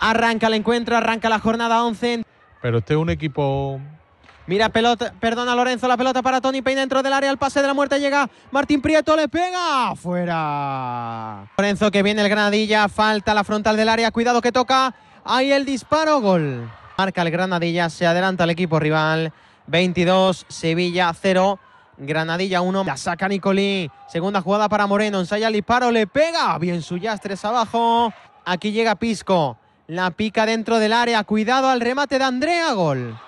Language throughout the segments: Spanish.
Arranca el encuentro, arranca la jornada 11. Pero este es un equipo Mira, pelota, perdona Lorenzo, la pelota para Tony Peña dentro del área, el pase de la muerte llega Martín Prieto, le pega, fuera. Lorenzo que viene el Granadilla, falta la frontal del área, cuidado que toca, ahí el disparo, gol. Marca el Granadilla, se adelanta el equipo rival, 22, Sevilla 0, Granadilla 1, la saca Nicolí, segunda jugada para Moreno, ensaya el disparo, le pega, bien su Yastres abajo, aquí llega Pisco. La pica dentro del área. Cuidado al remate de Andrea. Gol.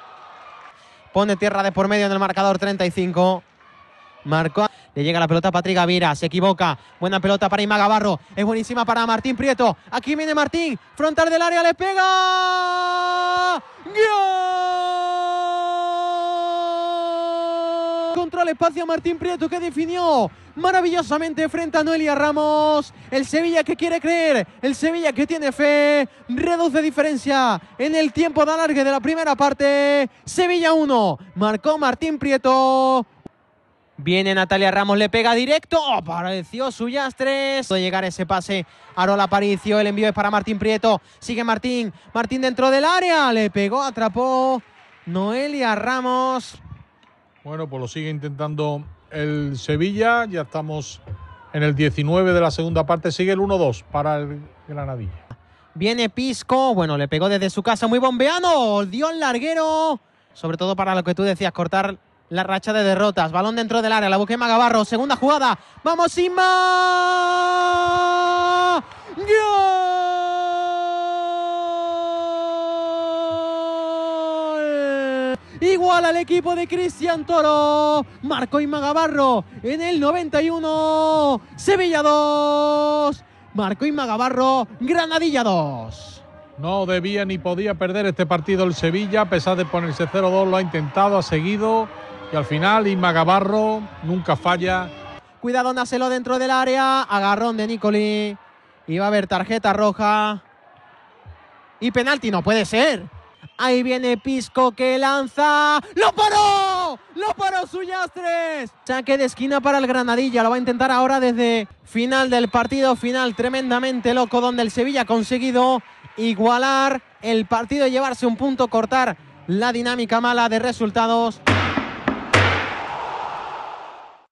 Pone tierra de por medio en el marcador 35. Marcó. Le llega la pelota a Patrick Gavira. Se equivoca. Buena pelota para Ima Barro. Es buenísima para Martín Prieto. Aquí viene Martín. Frontal del área. Le pega. ¡Gol! el espacio Martín Prieto que definió maravillosamente frente a Noelia Ramos. El Sevilla que quiere creer, el Sevilla que tiene fe, reduce diferencia en el tiempo de alargue de la primera parte. Sevilla 1, marcó Martín Prieto. Viene Natalia Ramos, le pega directo. Oh, apareció Suyastres. Puede llegar ese pase, Arola Paricio El envío es para Martín Prieto. Sigue Martín. Martín dentro del área. Le pegó, atrapó Noelia Ramos. Bueno, pues lo sigue intentando el Sevilla. Ya estamos en el 19 de la segunda parte. Sigue el 1-2 para el Granadilla. Viene Pisco. Bueno, le pegó desde su casa muy bombeano. Dio el larguero. Sobre todo para lo que tú decías, cortar la racha de derrotas. Balón dentro del área, la busca Magabarro. Segunda jugada. ¡Vamos, más! ¡Gol! igual al equipo de Cristian Toro. Marco Magabarro en el 91. Sevilla 2. Marco Magabarro, Granadilla 2. No debía ni podía perder este partido el Sevilla, a pesar de ponerse 0-2, lo ha intentado, ha seguido y al final Inmagabarro nunca falla. Cuidado, Nacelo dentro del área, agarrón de Nicolí, iba a haber tarjeta roja y penalti, no puede ser. Ahí viene Pisco que lanza. ¡Lo paró! ¡Lo paró Suyastres! Saque de esquina para el Granadilla. Lo va a intentar ahora desde final del partido. Final tremendamente loco donde el Sevilla ha conseguido igualar el partido, y llevarse un punto, cortar la dinámica mala de resultados.